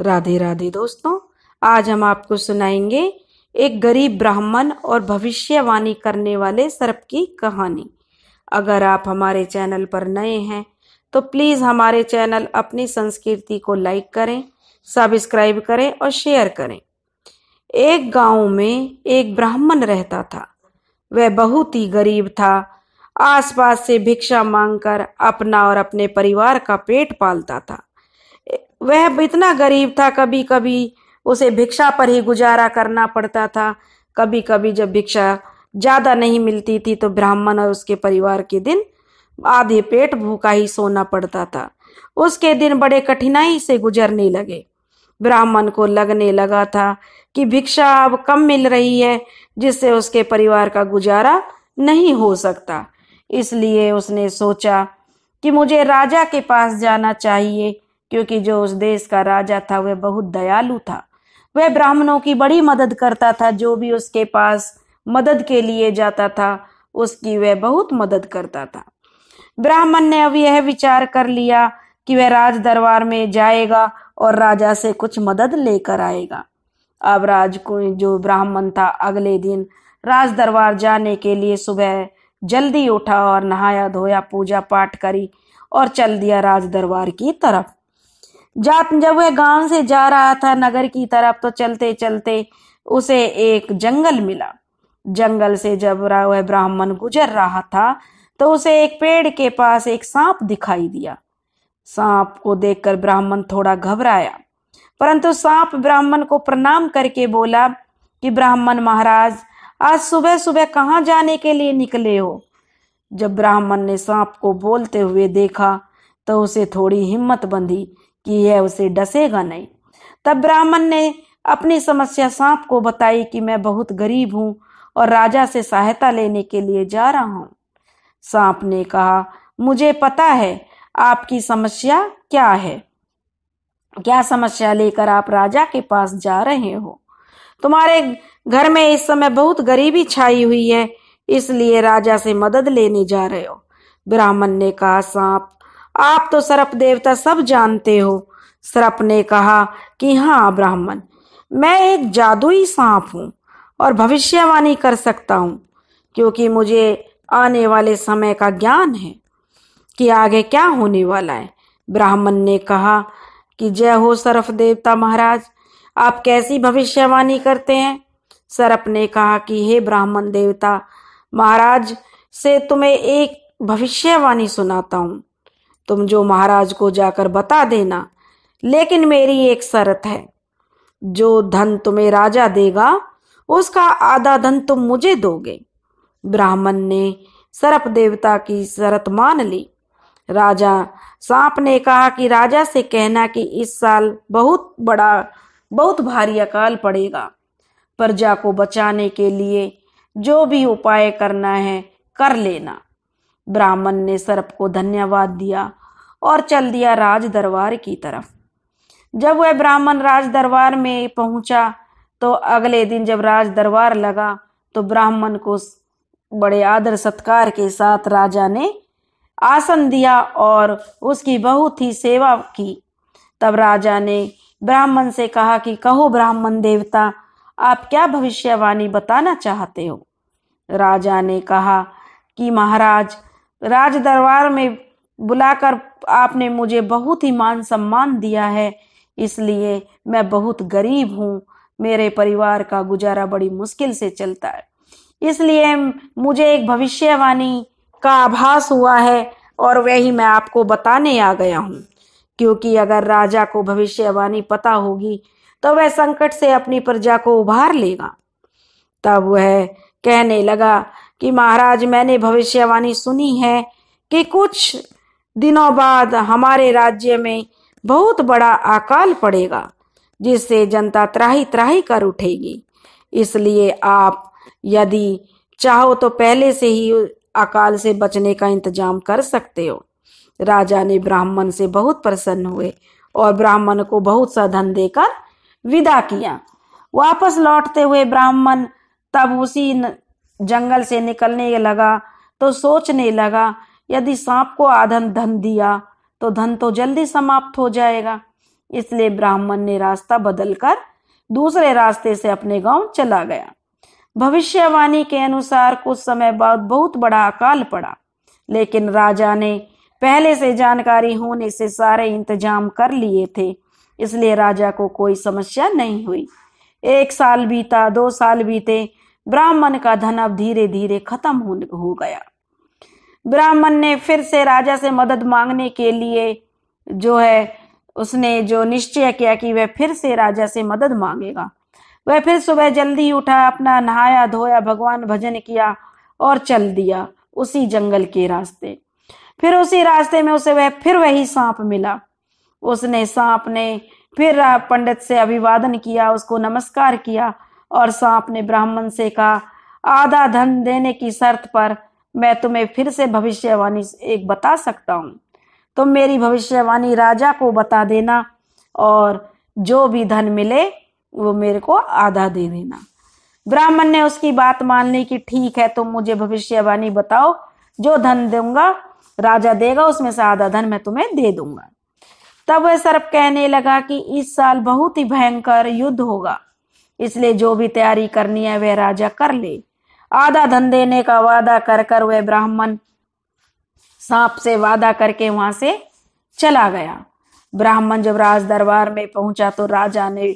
राधे राधे दोस्तों आज हम आपको सुनाएंगे एक गरीब ब्राह्मण और भविष्यवाणी करने वाले सर्प की कहानी अगर आप हमारे चैनल पर नए हैं तो प्लीज़ हमारे चैनल अपनी संस्कृति को लाइक करें सब्सक्राइब करें और शेयर करें एक गांव में एक ब्राह्मण रहता था वह बहुत ही गरीब था आसपास से भिक्षा मांगकर अपना और अपने परिवार का पेट पालता था वह इतना गरीब था कभी कभी उसे भिक्षा पर ही गुजारा करना पड़ता था कभी कभी जब भिक्षा ज़्यादा नहीं मिलती थी तो ब्राह्मण और उसके परिवार के दिन आधे पेट भूखा ही सोना पड़ता था उसके दिन बड़े कठिनाई से गुजरने लगे ब्राह्मण को लगने लगा था कि भिक्षा अब कम मिल रही है जिससे उसके परिवार का गुजारा नहीं हो सकता इसलिए उसने सोचा कि मुझे राजा के पास जाना चाहिए क्योंकि जो उस देश का राजा था वह बहुत दयालु था वह ब्राह्मणों की बड़ी मदद करता था जो भी उसके पास मदद के लिए जाता था उसकी वह बहुत मदद करता था ब्राह्मण ने अब यह विचार कर लिया कि वह राज दरबार में जाएगा और राजा से कुछ मदद लेकर आएगा अब राज को जो ब्राह्मण था अगले दिन राज दरबार जाने के लिए सुबह जल्दी उठा और नहाया धोया पूजा पाठ करी और चल दिया राज दरबार की तरफ जात जब वह गांव से जा रहा था नगर की तरफ तो चलते चलते उसे एक जंगल मिला जंगल से जब वह ब्राह्मण गुजर रहा था तो उसे एक पेड़ के पास एक सांप दिखाई दिया सांप को देखकर ब्राह्मण थोड़ा घबराया परंतु सांप ब्राह्मण को प्रणाम करके बोला कि ब्राह्मण महाराज आज सुबह सुबह कहाँ जाने के लिए निकले हो जब ब्राह्मण ने सांप को बोलते हुए देखा तो उसे थोड़ी हिम्मत बंधी कि यह उसे डसेगा नहीं तब ब्राह्मण ने अपनी समस्या सांप को बताई कि मैं बहुत गरीब हूँ और राजा से सहायता लेने के लिए जा रहा हूँ सांप ने कहा मुझे पता है आपकी समस्या क्या है क्या समस्या लेकर आप राजा के पास जा रहे हो तुम्हारे घर में इस समय बहुत गरीबी छाई हुई है इसलिए राजा से मदद लेने जा रहे हो ब्राह्मण ने कहा सांप आप तो सर्प देवता सब जानते हो सर्प ने कहा कि हाँ ब्राह्मण मैं एक जादुई सांप हूँ और भविष्यवाणी कर सकता हूँ क्योंकि मुझे आने वाले समय का ज्ञान है कि आगे क्या होने वाला है ब्राह्मण ने कहा कि जय हो सर्फ देवता महाराज आप कैसी भविष्यवाणी करते हैं सर्प ने कहा कि हे ब्राह्मण देवता महाराज से तुम्हें एक भविष्यवाणी सुनाता हूँ तुम जो महाराज को जाकर बता देना लेकिन मेरी एक शर्त है जो धन तुम्हें राजा देगा उसका आधा धन तुम मुझे दोगे ब्राह्मण ने सर्प देवता की शरत मान ली राजा सांप ने कहा कि राजा से कहना कि इस साल बहुत बड़ा बहुत भारी अकाल पड़ेगा प्रजा को बचाने के लिए जो भी उपाय करना है कर लेना ब्राह्मण ने सर्प को धन्यवाद दिया और चल दिया राज दरबार की तरफ जब वह ब्राह्मण राज दरबार में पहुंचा तो अगले दिन जब राज दरबार लगा तो ब्राह्मण को बड़े आदर सत्कार के साथ राजा ने आसन दिया और उसकी बहुत ही सेवा की तब राजा ने ब्राह्मण से कहा कि कहो ब्राह्मण देवता आप क्या भविष्यवाणी बताना चाहते हो राजा ने कहा कि महाराज राज दरबार में बुलाकर आपने मुझे बहुत ही मान सम्मान दिया है इसलिए मैं बहुत गरीब हूँ मेरे परिवार का गुजारा बड़ी मुश्किल से चलता है इसलिए मुझे एक भविष्यवाणी का आभास हुआ है और वही मैं आपको बताने आ गया हूँ क्योंकि अगर राजा को भविष्यवाणी पता होगी तो वह संकट से अपनी प्रजा को उभार लेगा तब वह कहने लगा कि महाराज मैंने भविष्यवाणी सुनी है कि कुछ दिनों बाद हमारे राज्य में बहुत बड़ा अकाल पड़ेगा जिससे जनता त्राही त्राही कर उठेगी इसलिए आप यदि चाहो तो पहले से ही अकाल से बचने का इंतजाम कर सकते हो राजा ने ब्राह्मण से बहुत प्रसन्न हुए और ब्राह्मण को बहुत सा धन देकर विदा किया वापस लौटते हुए ब्राह्मण तब उसी जंगल से निकलने लगा तो सोचने लगा यदि सांप को आधन धन दिया तो धन तो जल्दी समाप्त हो जाएगा इसलिए ब्राह्मण ने रास्ता बदलकर दूसरे रास्ते से अपने गांव चला गया भविष्यवाणी के अनुसार कुछ समय बाद बहुत बड़ा अकाल पड़ा लेकिन राजा ने पहले से जानकारी होने से सारे इंतजाम कर लिए थे इसलिए राजा को कोई समस्या नहीं हुई एक साल बीता दो साल बीते ब्राह्मण का धन अब धीरे धीरे खत्म हो, गया ब्राह्मण ने फिर से राजा से मदद मांगने के लिए जो है उसने जो निश्चय किया कि वह फिर से राजा से मदद मांगेगा वह फिर सुबह जल्दी उठा अपना नहाया धोया भगवान भजन किया और चल दिया उसी जंगल के रास्ते फिर उसी रास्ते में उसे वह फिर वही सांप मिला उसने सांप ने फिर पंडित से अभिवादन किया उसको नमस्कार किया और सांप ने ब्राह्मण से कहा आधा धन देने की शर्त पर मैं तुम्हें फिर से भविष्यवाणी एक बता सकता हूँ तुम तो मेरी भविष्यवाणी राजा को बता देना और जो भी धन मिले वो मेरे को आधा दे देना ब्राह्मण ने उसकी बात मान ली कि ठीक है तुम तो मुझे भविष्यवाणी बताओ जो धन दूंगा राजा देगा उसमें से आधा धन मैं तुम्हें दे दूंगा तब वह सर्प कहने लगा कि इस साल बहुत ही भयंकर युद्ध होगा इसलिए जो भी तैयारी करनी है वह राजा कर ले आधा धन देने का वादा कर कर वह ब्राह्मण सांप से वादा करके वहां से चला गया ब्राह्मण जब राज दरबार में पहुंचा तो राजा ने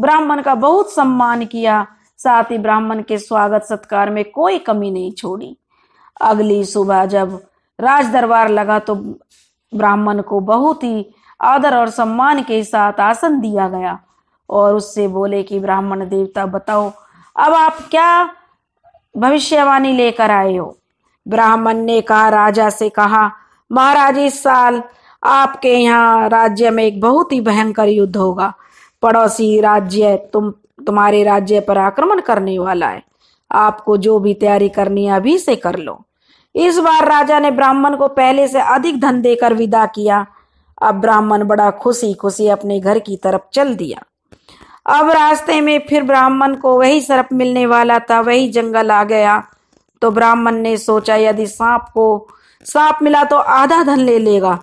ब्राह्मण का बहुत सम्मान किया साथ ही ब्राह्मण के स्वागत सत्कार में कोई कमी नहीं छोड़ी अगली सुबह जब राज दरबार लगा तो ब्राह्मण को बहुत ही आदर और सम्मान के साथ आसन दिया गया और उससे बोले कि ब्राह्मण देवता बताओ अब आप क्या भविष्यवाणी लेकर आए हो ब्राह्मण ने कहा राजा से कहा महाराज इस साल आपके यहाँ राज्य में एक बहुत ही भयंकर युद्ध होगा पड़ोसी राज्य तुम तुम्हारे राज्य पर आक्रमण करने वाला है आपको जो भी तैयारी करनी है अभी से कर लो इस बार राजा ने ब्राह्मण को पहले से अधिक धन देकर विदा किया अब ब्राह्मण बड़ा खुशी खुशी अपने घर की तरफ चल दिया अब रास्ते में फिर ब्राह्मण को वही सर्प मिलने वाला था वही जंगल आ गया तो ब्राह्मण ने सोचा यदि सांप को सांप मिला तो आधा धन ले लेगा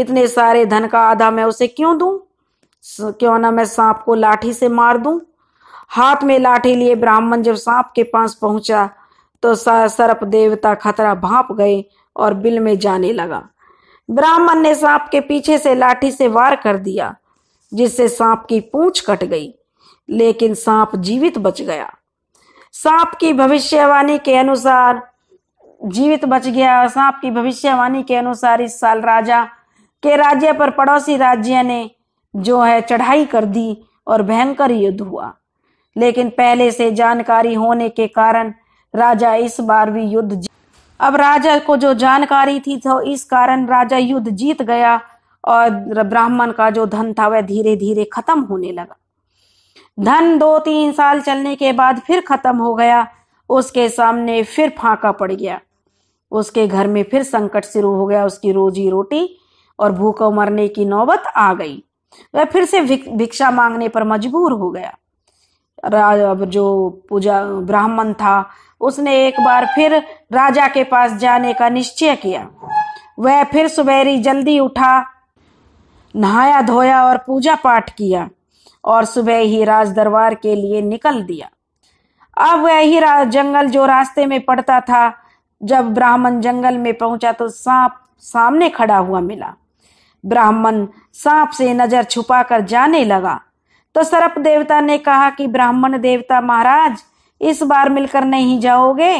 इतने सारे धन का आधा मैं उसे क्यों दूं क्यों ना मैं सांप को लाठी से मार दूं हाथ में लाठी लिए ब्राह्मण जब सांप के पास पहुंचा तो सर्प देवता खतरा भाप गए और बिल में जाने लगा ब्राह्मण ने सांप के पीछे से लाठी से वार कर दिया जिससे सांप की पूंछ कट गई लेकिन सांप जीवित बच गया सांप की भविष्यवाणी के अनुसार जीवित बच गया सांप की भविष्यवाणी के अनुसार इस साल राजा के राज्य पर पड़ोसी राज्य ने जो है चढ़ाई कर दी और भयंकर युद्ध हुआ लेकिन पहले से जानकारी होने के कारण राजा इस बार भी युद्ध अब राजा को जो जानकारी थी तो इस कारण राजा युद्ध जीत गया और ब्राह्मण का जो धन था वह धीरे धीरे खत्म होने लगा धन दो तीन साल चलने के बाद फिर खत्म हो गया उसके सामने फिर फांका पड़ गया उसके घर में फिर संकट शुरू हो गया उसकी रोजी रोटी और भूखों मरने की नौबत आ गई वह फिर से भिक्षा मांगने पर मजबूर हो गया अब जो पूजा ब्राह्मण था उसने एक बार फिर राजा के पास जाने का निश्चय किया वह फिर सुबेरी जल्दी उठा नहाया धोया और पूजा पाठ किया और सुबह ही राज दरबार के लिए निकल दिया अब वही जंगल जो रास्ते में पड़ता था जब ब्राह्मण जंगल में पहुंचा तो सांप सामने खड़ा हुआ मिला ब्राह्मण सांप से नजर छुपाकर जाने लगा तो सर्प देवता ने कहा कि ब्राह्मण देवता महाराज इस बार मिलकर नहीं जाओगे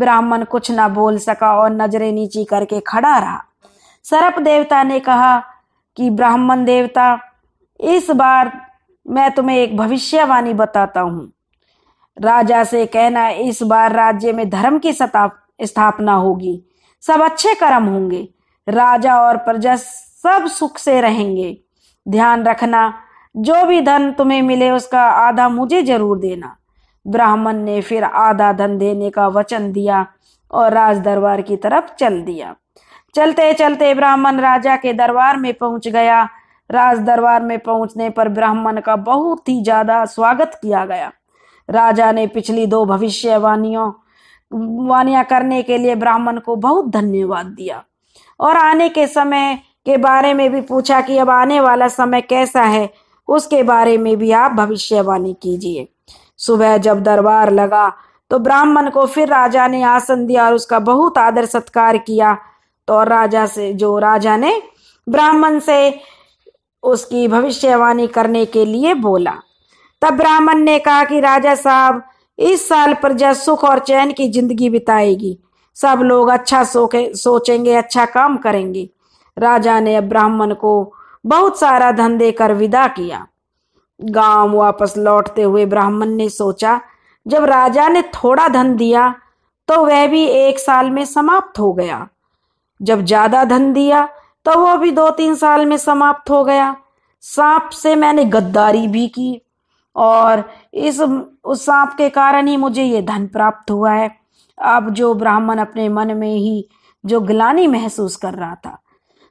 ब्राह्मण कुछ ना बोल सका और नजरें नीची करके खड़ा रहा सर्प देवता ने कहा कि ब्राह्मण देवता इस बार मैं तुम्हें एक भविष्यवाणी बताता हूँ राजा से कहना इस बार राज्य में धर्म की स्थापना होगी सब अच्छे कर्म होंगे राजा और प्रजा सब सुख से रहेंगे ध्यान रखना जो भी धन तुम्हें मिले उसका आधा मुझे जरूर देना ब्राह्मण ने फिर आधा धन देने का वचन दिया और राज दरबार की तरफ चल दिया चलते चलते ब्राह्मण राजा के दरबार में पहुंच गया राज दरबार में पहुंचने पर ब्राह्मण का बहुत ही ज्यादा स्वागत किया गया राजा ने पिछली दो भविष्यवाणियों वाणिया करने के लिए ब्राह्मण को बहुत धन्यवाद दिया और आने के समय के बारे में भी पूछा कि अब आने वाला समय कैसा है उसके बारे में भी आप भविष्यवाणी कीजिए सुबह जब दरबार लगा तो ब्राह्मण को फिर राजा ने आसन दिया और उसका बहुत आदर सत्कार किया तो राजा से जो राजा ने ब्राह्मण से उसकी भविष्यवाणी करने के लिए बोला तब ब्राह्मण ने कहा कि राजा साहब इस साल प्रजा सुख और चैन की जिंदगी बिताएगी सब लोग अच्छा सोखे सोचेंगे अच्छा काम करेंगे राजा ने अब ब्राह्मण को बहुत सारा धन देकर विदा किया गांव वापस लौटते हुए ब्राह्मण ने सोचा जब राजा ने थोड़ा धन दिया तो वह भी एक साल में समाप्त हो गया जब ज्यादा धन दिया तो वो भी दो तीन साल में समाप्त हो गया सांप से मैंने गद्दारी भी की और इस उस सांप के कारण ही मुझे ये धन प्राप्त हुआ है अब जो ब्राह्मण अपने मन में ही जो ग्लानी महसूस कर रहा था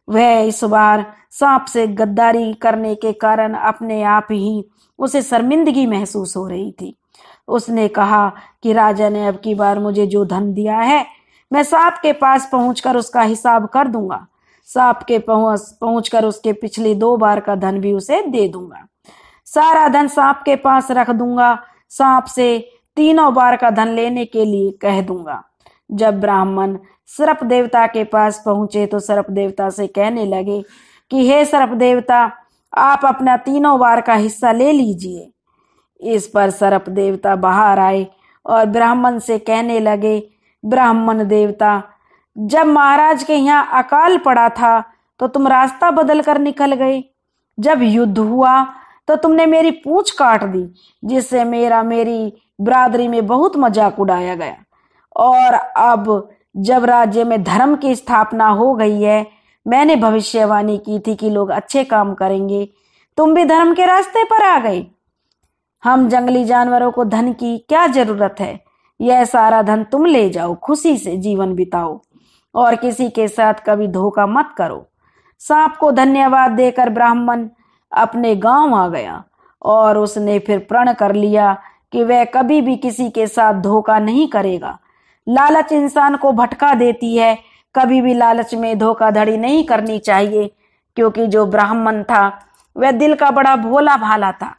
वह इस बार सांप से गद्दारी करने के कारण अपने आप ही उसे शर्मिंदगी महसूस हो रही थी उसने कहा कि राजा ने अब की बार मुझे जो धन दिया है मैं सांप के पास पहुंचकर उसका हिसाब कर दूंगा सांप के पहुंच पहुँच कर उसके पिछले दो बार का धन भी उसे दे दूंगा सारा धन सांप के पास रख दूंगा सांप से तीनों बार का धन लेने के लिए कह दूंगा जब ब्राह्मण सर्प देवता के पास पहुंचे तो सर्प देवता से कहने लगे कि हे सर्प देवता आप अपना तीनों बार का हिस्सा ले लीजिए इस पर सर्प देवता बाहर आए और ब्राह्मण से कहने लगे ब्राह्मण देवता जब महाराज के यहाँ अकाल पड़ा था तो तुम रास्ता बदल कर निकल गए जब युद्ध हुआ तो तुमने मेरी पूछ काट दी जिससे मेरा मेरी बरादरी में बहुत मजाक उड़ाया गया और अब जब राज्य में धर्म की स्थापना हो गई है मैंने भविष्यवाणी की थी कि लोग अच्छे काम करेंगे तुम भी धर्म के रास्ते पर आ गए हम जंगली जानवरों को धन की क्या जरूरत है यह सारा धन तुम ले जाओ खुशी से जीवन बिताओ और किसी के साथ कभी धोखा मत करो सांप को धन्यवाद देकर ब्राह्मण अपने गांव आ गया और उसने फिर प्रण कर लिया कि वह कभी भी किसी के साथ धोखा नहीं करेगा लालच इंसान को भटका देती है कभी भी लालच में धोखाधड़ी नहीं करनी चाहिए क्योंकि जो ब्राह्मण था वह दिल का बड़ा भोला भाला था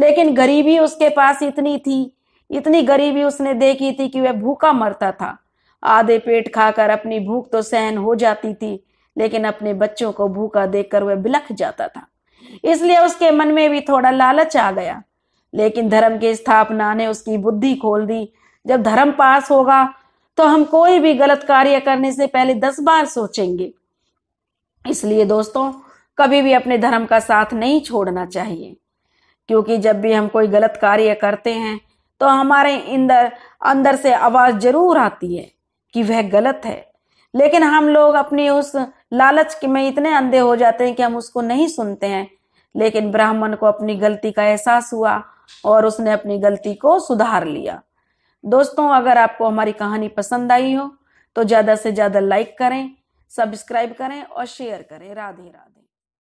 लेकिन गरीबी उसके पास इतनी थी इतनी गरीबी उसने देखी थी कि वह भूखा मरता था आधे पेट खाकर अपनी भूख तो सहन हो जाती थी लेकिन अपने बच्चों को भूखा देखकर वह बिलख जाता था इसलिए उसके मन में भी थोड़ा लालच आ गया लेकिन धर्म की स्थापना ने उसकी बुद्धि खोल दी जब धर्म पास होगा तो हम कोई भी गलत कार्य करने से पहले दस बार सोचेंगे इसलिए दोस्तों कभी भी अपने धर्म का साथ नहीं छोड़ना चाहिए क्योंकि जब भी हम कोई गलत कार्य करते हैं तो हमारे अंदर अंदर से आवाज जरूर आती है कि वह गलत है लेकिन हम लोग अपनी उस लालच के में इतने अंधे हो जाते हैं कि हम उसको नहीं सुनते हैं लेकिन ब्राह्मण को अपनी गलती का एहसास हुआ और उसने अपनी गलती को सुधार लिया दोस्तों अगर आपको हमारी कहानी पसंद आई हो तो ज़्यादा से ज़्यादा लाइक करें सब्सक्राइब करें और शेयर करें राधे राधे